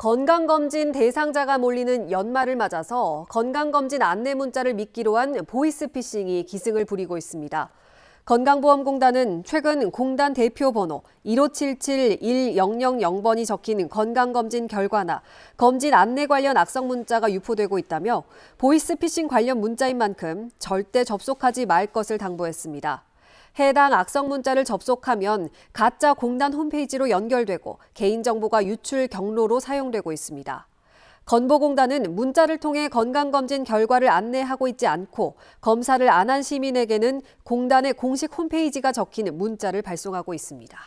건강검진 대상자가 몰리는 연말을 맞아서 건강검진 안내 문자를 미끼로 한 보이스피싱이 기승을 부리고 있습니다. 건강보험공단은 최근 공단 대표 번호 1577-1000번이 적힌 건강검진 결과나 검진 안내 관련 악성 문자가 유포되고 있다며 보이스피싱 관련 문자인 만큼 절대 접속하지 말 것을 당부했습니다. 해당 악성 문자를 접속하면 가짜 공단 홈페이지로 연결되고 개인정보가 유출 경로로 사용되고 있습니다. 건보공단은 문자를 통해 건강검진 결과를 안내하고 있지 않고 검사를 안 한 시민에게는 공단의 공식 홈페이지가 적힌 문자를 발송하고 있습니다.